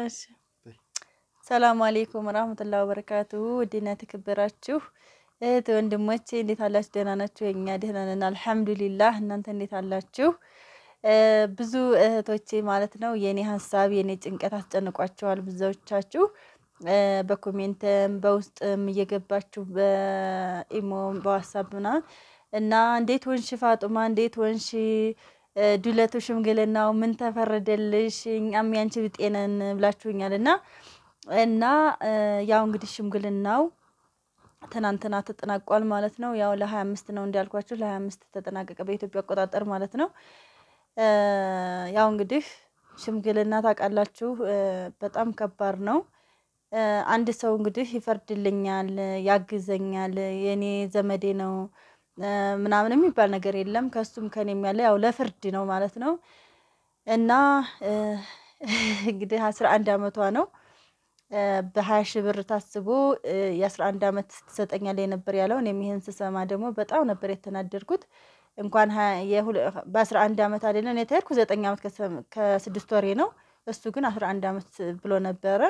እሺ ሰላም አለይኩም ወራህመቱላሂ ወበረካቱሁ። ውድና ተከበራችሁ እህት ወንድሞቼ እንዴት አላችሁ? ደህና ናችሁ? እኛ ደህና ነን አልሐምዱሊላህ። እናንተ እንዴት አላችሁ? ብዙ እህቶቼ ማለት ነው የኔ ሀሳብ የኔ ጭንቀት አስጨንቋቸዋል። ብዙዎቻችሁ በኮሜንትም በውስጥም እየገባችሁ በኢሞም በዋትሳፕ ምናምን እና እንዴት ወንሽ ፋጡማ እንዴት ወንሽ ዱለቱ ሽምግልናው ምን ተፈረደልሽ እኛም ያንቺ ብጤነን ብላችሁኛል እና እና ያው እንግዲህ ሽምግልናው ትናንትና ተጠናቋል ማለት ነው። ያው ለሀያ አምስት ነው እንዳልኳችሁ ለሀያ አምስት ተጠናቀቀ በኢትዮጵያ አቆጣጠር ማለት ነው። ያው እንግዲህ ሽምግልና ታውቃላችሁ በጣም ከባድ ነው። አንድ ሰው እንግዲህ ይፈርድልኛል፣ ያግዘኛል፣ የኔ ዘመዴ ነው ምናምን የሚባል ነገር የለም። ከሱም ከኔም ያለ ያው ለፍርድ ነው ማለት ነው። እና እንግዲህ አስራ አንድ አመቷ ነው። በሀያ ሺህ ብር ታስቦ የአስራ አንድ አመት ትሰጠኛለ ነበር ያለው። እኔም ይህን ስሰማ ደግሞ በጣም ነበር የተናደድኩት። እንኳን በአስራ አንድ አመት አደለ እኔ ዘጠኝ አመት ከስድስት ወሬ ነው። እሱ ግን አስራ አንድ አመት ብሎ ነበረ።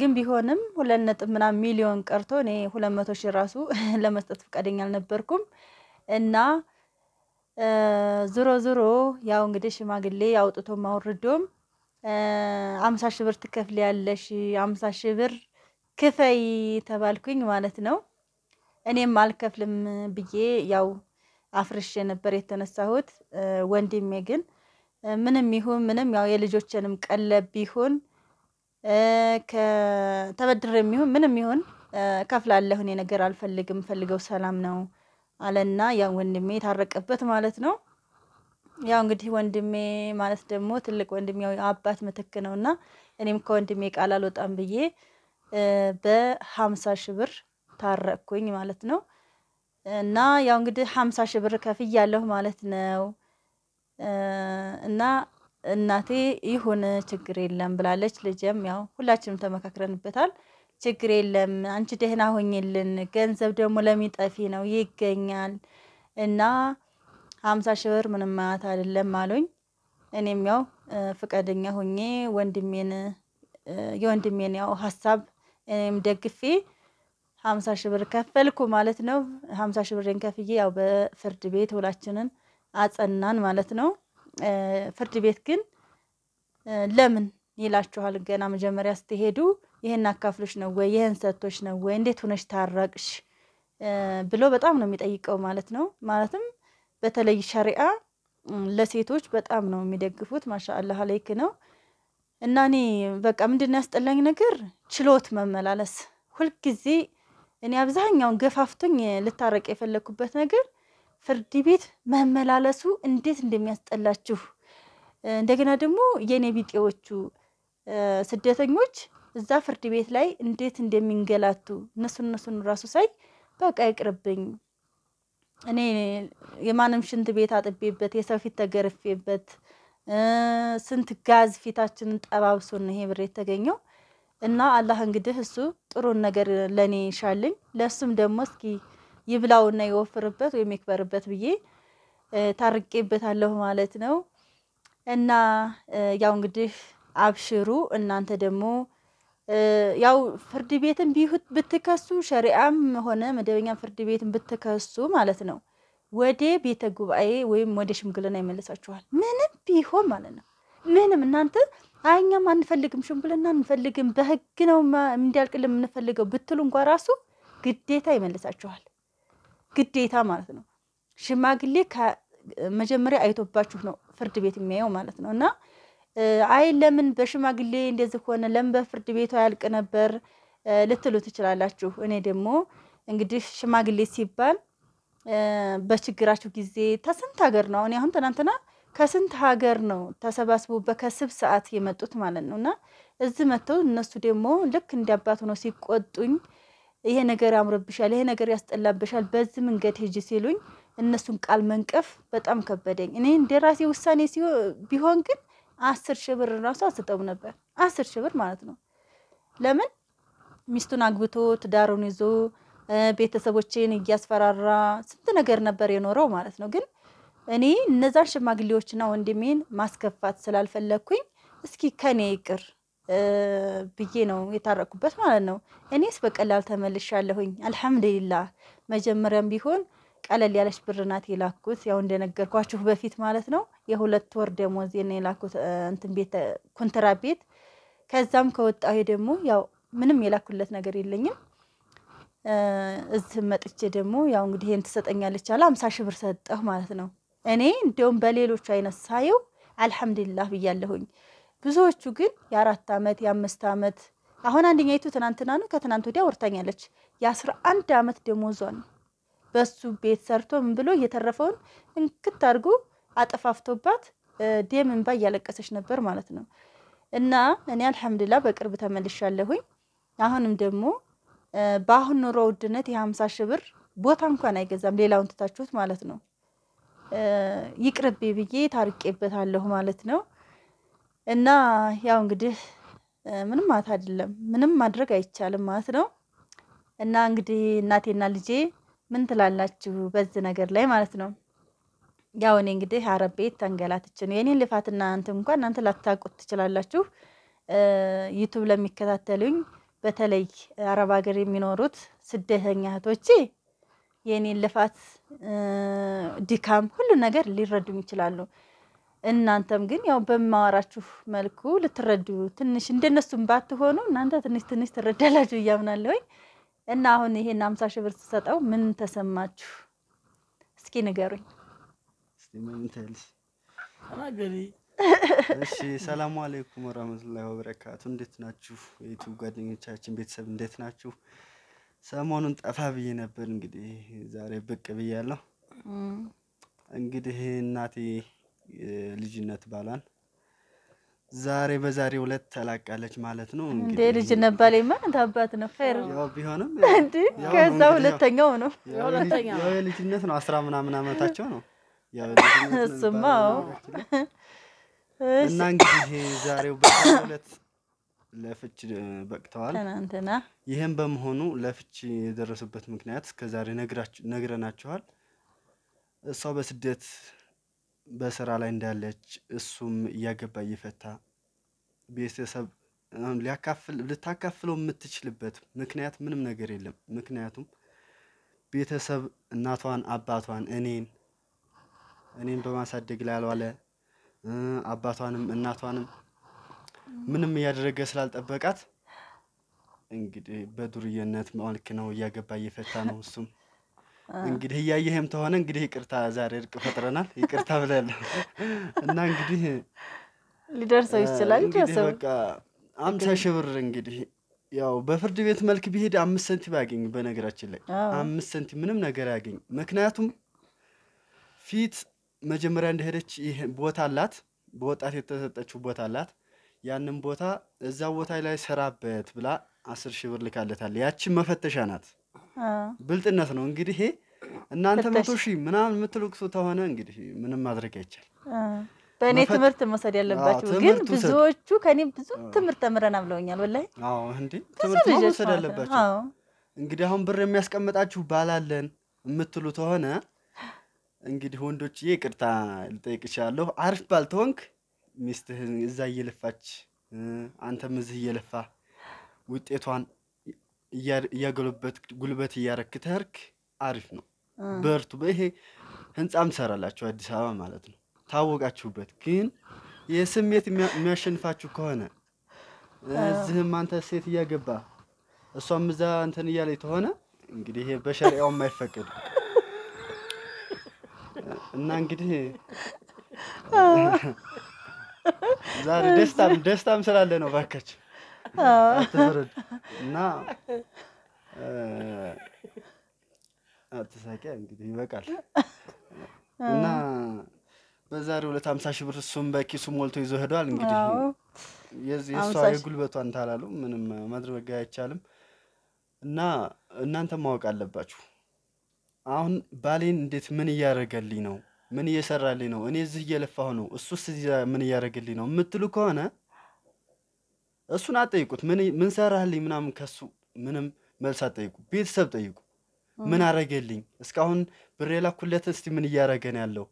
ግን ቢሆንም ሁለት ነጥብ ምናምን ሚሊዮን ቀርቶ እኔ ሁለት መቶ ሺህ ራሱ ለመስጠት ፈቃደኛ አልነበርኩም። እና ዞሮ ዞሮ ያው እንግዲህ ሽማግሌ አውጥቶ ማውርዶም አምሳ ሺህ ብር ትከፍል ያለሽ አምሳ ሺህ ብር ክፈይ ተባልኩኝ ማለት ነው። እኔም አልከፍልም ብዬ ያው አፍርሼ ነበር የተነሳሁት። ወንድሜ ግን ምንም ይሁን ምንም ያው የልጆችንም ቀለብ ቢሆን ከተበድር የሚሆን ምንም ይሆን ከፍላለሁ፣ እኔ ነገር አልፈልግም፣ ፈልገው ሰላም ነው አለና ያ ወንድሜ የታረቀበት ማለት ነው። ያው እንግዲህ ወንድሜ ማለት ደግሞ ትልቅ ወንድሜ አባት ምትክ ነውና እኔም ከወንድሜ ቃል አልወጣም ብዬ በሀምሳ ሺህ ብር ታረቅኩኝ ማለት ነው። እና ያው እንግዲህ ሀምሳ ሺህ ብር ከፍያለሁ ማለት ነው እና እናቴ ይሁን ችግር የለም ብላለች። ልጄም ያው ሁላችንም ተመካክረንበታል። ችግር የለም አንቺ ደህና ሆኝልን፣ ገንዘብ ደግሞ ለሚጠፊ ነው ይገኛል እና ሀምሳ ሺህ ብር ምንም ማያት አይደለም አሉኝ። እኔም ያው ፍቃደኛ ሆኜ ወንድሜን የወንድሜን ያው ሀሳብ እኔም ደግፌ ሀምሳ ሺህ ብር ከፈልኩ ማለት ነው። ሀምሳ ሺህ ከፍዬ ያው በፍርድ ቤት ሁላችንን አጸናን ማለት ነው። ፍርድ ቤት ግን ለምን ይላችኋል። ገና መጀመሪያ ስትሄዱ ይህን አካፍሎች ነው ወይ ይህን ሰቶች ነው ወይ እንዴት ሆነሽ ታረቅሽ ብሎ በጣም ነው የሚጠይቀው ማለት ነው። ማለትም በተለይ ሸሪአ ለሴቶች በጣም ነው የሚደግፉት። ማሻአላህ አለይክ ነው እና እኔ በቃ ምንድን ያስጠላኝ ነገር ችሎት መመላለስ ሁልጊዜ እኔ አብዛኛውን ገፋፍቶኝ ልታረቅ የፈለግኩበት ነገር ፍርድ ቤት መመላለሱ እንዴት እንደሚያስጠላችሁ እንደገና ደግሞ የኔ ቢጤዎቹ ስደተኞች እዛ ፍርድ ቤት ላይ እንዴት እንደሚንገላቱ እነሱን እነሱን ራሱ ሳይ በቃ ይቅርብኝ። እኔ የማንም ሽንት ቤት አጥቤበት የሰው ፊት ተገርፌበት ስንት ጋዝ ፊታችንን ጠባብሶ ነው ይሄ ብር የተገኘው እና አላህ እንግዲህ እሱ ጥሩን ነገር ለእኔ ይሻልኝ ለእሱም ደግሞ እስኪ ይብላውና ይወፍርበት ወይም ይክበርበት ብዬ ታርቄበታለሁ ማለት ነው። እና ያው እንግዲህ አብሽሩ እናንተ ደግሞ ያው ፍርድ ቤትን ብትከሱ ሸሪአም ሆነ መደበኛ ፍርድ ቤትን ብትከሱ ማለት ነው ወደ ቤተ ጉባኤ ወይም ወደ ሽምግልና ይመለሳችኋል። ምንም ቢሆን ማለት ነው። ምንም እናንተ እኛም አንፈልግም፣ ሽምግልና አንፈልግም፣ በህግ ነው እንዲያልቅልን የምንፈልገው ብትሉ እንኳ ራሱ ግዴታ ይመልሳችኋል። ግዴታ ማለት ነው። ሽማግሌ መጀመሪያ አይቶባችሁ ነው ፍርድ ቤት የሚያየው ማለት ነው። እና አይ ለምን በሽማግሌ እንደዚህ ሆነ፣ ለምን በፍርድ ቤቱ ያልቅ ነበር ልትሉ ትችላላችሁ። እኔ ደግሞ እንግዲህ ሽማግሌ ሲባል በችግራችሁ ጊዜ ተስንት ሀገር ነው። አሁን አሁን ትናንትና ከስንት ሀገር ነው ተሰባስቦ በከስብ ሰዓት የመጡት ማለት ነው እና እዚህ መጥተው እነሱ ደግሞ ልክ እንደ አባት ሆነው ሲቆጡኝ ይሄ ነገር ያምርብሻል፣ ይሄ ነገር ያስጠላብሻል፣ በዚህ መንገድ ሂጂ ሲሉኝ እነሱን ቃል መንቀፍ በጣም ከበደኝ። እኔ እንደ ራሴ ውሳኔ ቢሆን ግን አስር ሺህ ብር ራሱ አስጠው ነበር። አስር ሺህ ብር ማለት ነው። ለምን ሚስቱን አግብቶ ትዳሩን ይዞ ቤተሰቦችን እያስፈራራ ስንት ነገር ነበር የኖረው ማለት ነው። ግን እኔ እነዛን ሽማግሌዎችና ወንድሜን ማስከፋት ስላልፈለግኩኝ እስኪ ከኔ ይቅር ብዬ ነው የታረቅኩበት ማለት ነው። እኔስ በቀላል ተመልሻለሁኝ አልሐምዱሊላህ። መጀመሪያም ቢሆን ቀለል ያለች ብር ናት የላኩት፣ ያው እንደነገርኳችሁ በፊት ማለት ነው። የሁለት ወር ደሞዝ የላኩት እንትን ቤት ኮንትራ ቤት። ከዛም ከወጣሁ ደግሞ ያው ምንም የላኩለት ነገር የለኝም። እዚህ መጥቼ ደግሞ ያው እንግዲህ ይህን ትሰጠኛለች አለ። አምሳ ሺህ ብር ሰጠሁ ማለት ነው። እኔ እንዲሁም በሌሎቹ አይነት ሳየው አልሐምዱሊላህ ብያለሁኝ። ብዙዎቹ ግን የአራት ዓመት የአምስት ዓመት አሁን አንደኛይቱ ትናንትና ነው ከትናንት ወዲያ ወርታኛለች። የአስራ አንድ ዓመት ደሞዟ ነው በሱ ቤት ሰርቶ ምን ብሎ እየተረፈውን እንክት አድርጎ አጠፋፍቶባት ደም እንባ እያለቀሰች ነበር ማለት ነው። እና እኔ አልሐምድላ በቅርብ ተመልሻለሁኝ። አሁንም ደግሞ በአሁን ኑሮ ውድነት የሀምሳ ሺህ ብር ቦታ እንኳን አይገዛም። ሌላውን ትታችሁት ማለት ነው። ይቅርቤ ብዬ ታርቄበታለሁ ማለት ነው። እና ያው እንግዲህ ምንም ማለት አይደለም፣ ምንም ማድረግ አይቻልም ማለት ነው። እና እንግዲህ እናቴና ልጄ ምን ትላላችሁ በዚህ ነገር ላይ ማለት ነው? ያው እኔ እንግዲህ አረብ ቤት ተንገላትቼ ነው የኔን ልፋትና እናንተ እንኳን እናንተ ላታውቁት ትችላላችሁ። ዩቱብ ለሚከታተሉኝ በተለይ አረብ ሀገር የሚኖሩት ስደተኛ እህቶቼ የኔን ልፋት ድካም፣ ሁሉ ነገር ሊረዱም ይችላሉ። እናንተም ግን ያው በማዋራችሁ መልኩ ልትረዱ ትንሽ እንደነሱም ባትሆኑ እናንተ ትንሽ ትንሽ ትረዳላችሁ እያምናለሁኝ። እና አሁን ይሄን አምሳ ሺህ ብር ስሰጠው ምን ተሰማችሁ? እስኪ ንገሩኝ። እሺ ሰላሙ አለይኩም ወራህመቱላሂ ወበረካቱ። እንዴት ናችሁ? የዩቱብ ጓደኞቻችን ቤተሰብ እንዴት ናችሁ? ሰሞኑን ጠፋ ብዬ ነበር። እንግዲህ ዛሬ ብቅ ብያለሁ። እንግዲህ እናቴ ልጅነት ባሏን ዛሬ በዛሬ ሁለት ተላቃለች ማለት ነው። እንዴ ልጅነት ባሌማ አንተ አባት ነው ኸይር ያው ቢሆንም እንዴ ከዛ ሁለተኛው ነው ሁለተኛው ያው ልጅነት ነው። አስራ ምናምን አመታቸው ነው ያው እሱማ እና እንግዲህ ዛሬው በሁለት ለፍች በቅተዋል ትናንትና። ይህም በመሆኑ ለፍች የደረሱበት ምክንያት እስከዛሬ ነግረናችኋል። እሷ በስደት በስራ ላይ እንዳለች እሱም እያገባ እየፈታ ቤተሰብ ሊያካፍል ልታካፍለው የምትችልበት ምክንያት ምንም ነገር የለም። ምክንያቱም ቤተሰብ እናቷን አባቷን እኔን እኔን በማሳደግ ላይ ያልዋለ አባቷንም እናቷንም ምንም እያደረገ ስላልጠበቃት እንግዲህ በዱርዬነት መልክ ነው እያገባ እየፈታ ነው እሱም እንግዲህ እያየህም ተሆነ እንግዲህ ይቅርታ ዛሬ እርቅ ፈጥረናል። ይቅርታ ብለን እና እንግዲህ ሊደርሰው ይችላል። በቃ አምሳ ሺህ ብር እንግዲህ ያው በፍርድ ቤት መልክ ቢሄድ አምስት ሰንቲም አያገኝ። በነገራችን ላይ አምስት ሰንቲም ምንም ነገር አያገኝ። ምክንያቱም ፊት መጀመሪያ እንደሄደች ይህ ቦታ አላት፣ በወጣት የተሰጠችው ቦታ አላት። ያንን ቦታ እዛ ቦታ ላይ ሰራበት ብላ አስር ሺህ ብር ልካለታል። ያችን መፈተሻ ናት። ብልጥነት ነው። እንግዲህ እናንተ መቶ ሺህ ምናምን የምትለቅሱ ተሆነ እንግዲህ ምንም ማድረግ አይቻል። በእኔ ትምህርት መውሰድ ያለባቸው ግን ብዙዎቹ ከኔ ብዙ ትምህርት ተምረና ብለውኛል። ወላይ እንዲ ትምህርት መውሰድ ያለባቸው እንግዲህ አሁን ብር የሚያስቀምጣችሁ ባላለን የምትሉ ተሆነ እንግዲህ ወንዶችዬ ቅርታ ልጠይቅ እችላለሁ። አሪፍ ባልተወንክ ሚስትህን እዛ እየለፋች አንተም እዚህ እየለፋ ውጤቷን እያጎለበት ጉልበት እያረክ አሪፍ ነው። በርቱ። ይሄ ህንፃም ትሰራላችሁ አዲስ አበባ ማለት ነው። ታወቃችሁበት። ግን የስሜት የሚያሸንፋችሁ ከሆነ እዚህም አንተ ሴት እያገባ እሷም እዛ እንትን እያለ ተሆነ እንግዲህ ይሄ በሸሪያው የማይፈቅድ እና እንግዲህ ዛሬ ደስታም ደስታም ስላለ ነው ባካችን አትፍረድ እና አትሳቂያ እንግዲህ ይበቃል እና በዛሬው ዕለት ሀምሳ ሺህ ብር እሱም በኪሱ ሞልቶ ይዞ ሄዷል። እንግዲህ የዚህ እሷ የጉልበቷን ታላሉ ምንም ማድረግ አይቻልም። እና እናንተ ማወቅ አለባችሁ። አሁን ባሌን እንዴት ምን እያደረገልኝ ነው? ምን እየሰራልኝ ነው? እኔ እዚህ እየለፋሁ ነው፣ እሱስ ምን እያደረግልኝ ነው የምትሉ ከሆነ እሱን አጠይቁት ምን ሰራህልኝ ምናምን ከሱ ምንም መልስ አጠይቁ ቤተሰብ ጠይቁ። ምን አረገልኝ እስካሁን ብሬ ላኩለት፣ እስቲ ምን እያረገ ነው ያለው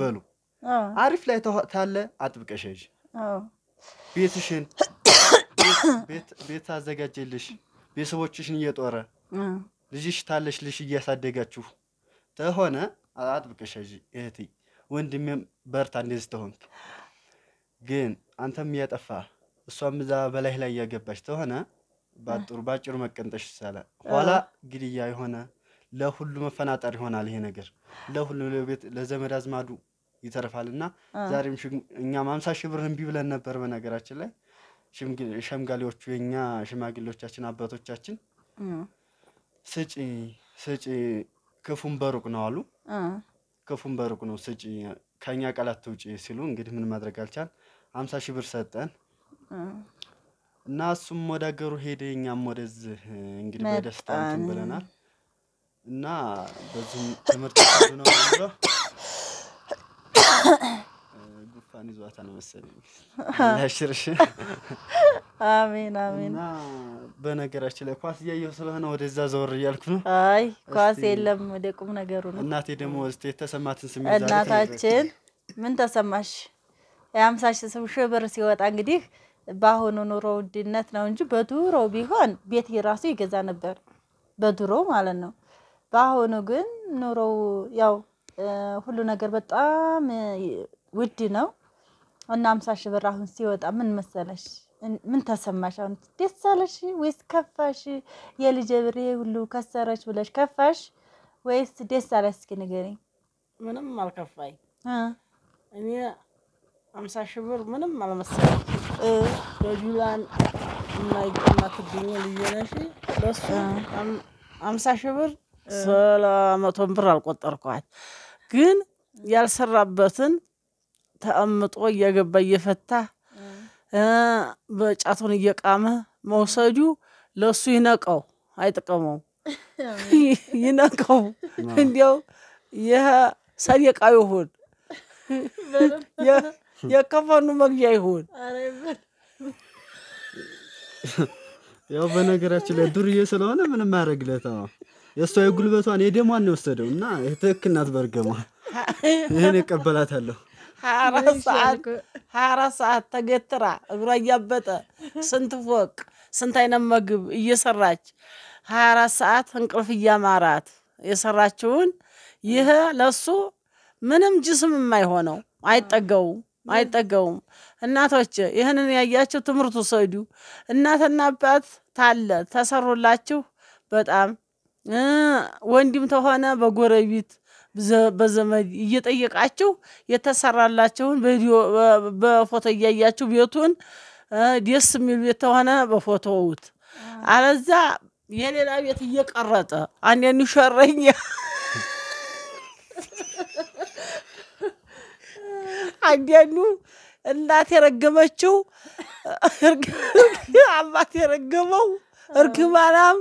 በሉ። አሪፍ ላይ ታለ አጥብቀሽ ሂጂ። ቤትሽን ቤት አዘጋጀልሽ፣ ቤተሰቦችሽን እየጦረ ልጅሽ ታለሽ ልሽ እያሳደጋችሁ ተሆነ አጥብቀሽ ሂጂ እህቴ። ወንድሜም በርታ እንደዚህ ተሆንክ ግን አንተም እያጠፋህ እሷም እዛ በላይ ላይ እያገባች ተሆነ በአጥሩ ባጭሩ መቀንጠሽ ይቻላል። ኋላ ግድያ የሆነ ለሁሉ መፈናጠር ይሆናል። ይሄ ነገር ለሁሉ ለቤት ለዘመድ አዝማዱ ይተርፋል እና ዛሬም እኛም ሀምሳ ሺህ ብር እምቢ ብለን ነበር። በነገራችን ላይ ሸምጋሌዎቹ የእኛ ሽማግሌዎቻችን አባቶቻችን ስጪ ስጪ ክፉን በሩቅ ነው አሉ። ክፉን በሩቅ ነው ስጪ ከእኛ ቃላት ትውጪ ሲሉ እንግዲህ ምን ማድረግ አልቻል አምሳ ሺህ ብር ሰጠን። እና እሱም ወደ ሀገሩ ሄደ፣ እኛም ወደዚህ እንግዲህ በደስታ እንትን ብለናል እና በዚህም ትምህርት ብዙ ነው ብሎ ጉፋን ይዟታል መሰለኝ ላሽርሽ። አሜን አሜን። እና በነገራችን ላይ ኳስ እያየሁ ስለሆነ ወደዛ ዘወር እያልኩ ነው። አይ ኳስ የለም፣ ወደ ቁም ነገሩ ነው። እናቴ ደግሞ እስኪ የተሰማትን ስሜት እናታችን ምን ተሰማሽ? የሀምሳ ሺህ ብር ሲወጣ እንግዲህ በአሁኑ ኑሮ ውድነት ነው እንጂ በድሮ ቢሆን ቤት የራሱ ይገዛ ነበር፣ በድሮ ማለት ነው። በአሁኑ ግን ኑሮ ያው ሁሉ ነገር በጣም ውድ ነው እና አምሳ ሺህ ብር አሁን ሲወጣ ምን መሰለሽ? ምን ተሰማሽ? አሁን ደስ አለሽ ወይስ ከፋሽ? የልጅ ብሬ ሁሉ ከሰረች ብለሽ ከፋሽ ወይስ ደስ አለሽ? እስኪ ንገሪኝ። ምንም አልከፋኝ እኔ አምሳ ሺህ ብር ምንም አልመሰለኝም። በጁላን የማይገማትብኝ ልዩ ነሽ። ለሱ አምሳ ሺህ ብር ስለ ብር አልቆጠርኳት። ግን ያልሰራበትን ተቀምጦ እየገባ እየፈታ በጫቱን እየቃመ መውሰዱ ለሱ ይነቀው፣ አይጥቀመው፣ ይነቀው። እንዲያው ይህ ሰደቃ ይሁን የከፈኑ መግዣ ይሁን። ያው በነገራችን ላይ ዱርዬ ስለሆነ ምንም ያደረግለት የእሷ የጉልበቷን የደሟን ነው የወሰደው እና ትክክል ናት። በርገሟ ይህን እቀበላታለሁ። ሀያ አራት ሰዓት ተገትራ እግሯ እያበጠ ስንት ፎቅ ስንት አይነት ምግብ እየሰራች ሀያ አራት ሰዓት እንቅልፍ እያማራት የሰራችውን ይህ ለሱ ምንም ጅስም የማይሆነው አይጠገውም። አይጠገቡም። እናቶች ይህንን ያያችሁ ትምህርት ውሰዱ። እናትና አባት ታለ ተሰሩላችሁ በጣም ወንድም ተሆነ በጎረቤት በዘመድ እየጠየቃችሁ የተሰራላችሁን በፎቶ እያያችሁ ቤቱን ደስ የሚል ቤት ተሆነ በፎቶ ውት አለዛ የሌላ ቤት እየቀረጠ አንዴ ሸረኛ አንዲያኑ እናት የረገመችው አባት የረገመው እርግማናም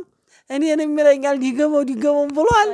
እኔንም ይለኛል ዲገመው ዲገመው ብሏል።